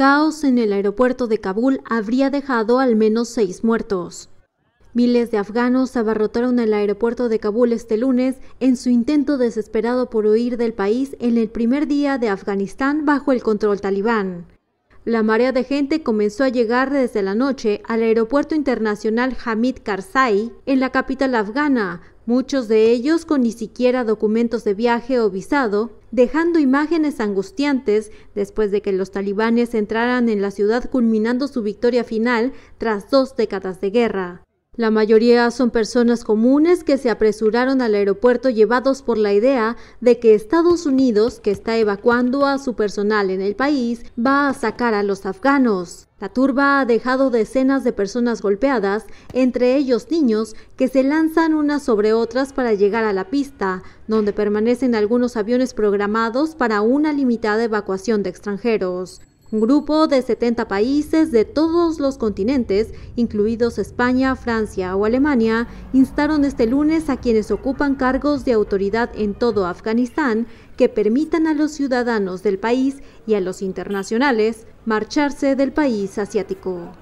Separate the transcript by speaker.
Speaker 1: caos en el aeropuerto de Kabul habría dejado al menos seis muertos. Miles de afganos abarrotaron el aeropuerto de Kabul este lunes en su intento desesperado por huir del país en el primer día de Afganistán bajo el control talibán. La marea de gente comenzó a llegar desde la noche al aeropuerto internacional Hamid Karzai en la capital afgana, muchos de ellos con ni siquiera documentos de viaje o visado, dejando imágenes angustiantes después de que los talibanes entraran en la ciudad culminando su victoria final tras dos décadas de guerra. La mayoría son personas comunes que se apresuraron al aeropuerto llevados por la idea de que Estados Unidos, que está evacuando a su personal en el país, va a sacar a los afganos. La turba ha dejado decenas de personas golpeadas, entre ellos niños, que se lanzan unas sobre otras para llegar a la pista, donde permanecen algunos aviones programados para una limitada evacuación de extranjeros. Un grupo de 70 países de todos los continentes, incluidos España, Francia o Alemania, instaron este lunes a quienes ocupan cargos de autoridad en todo Afganistán que permitan a los ciudadanos del país y a los internacionales marcharse del país asiático.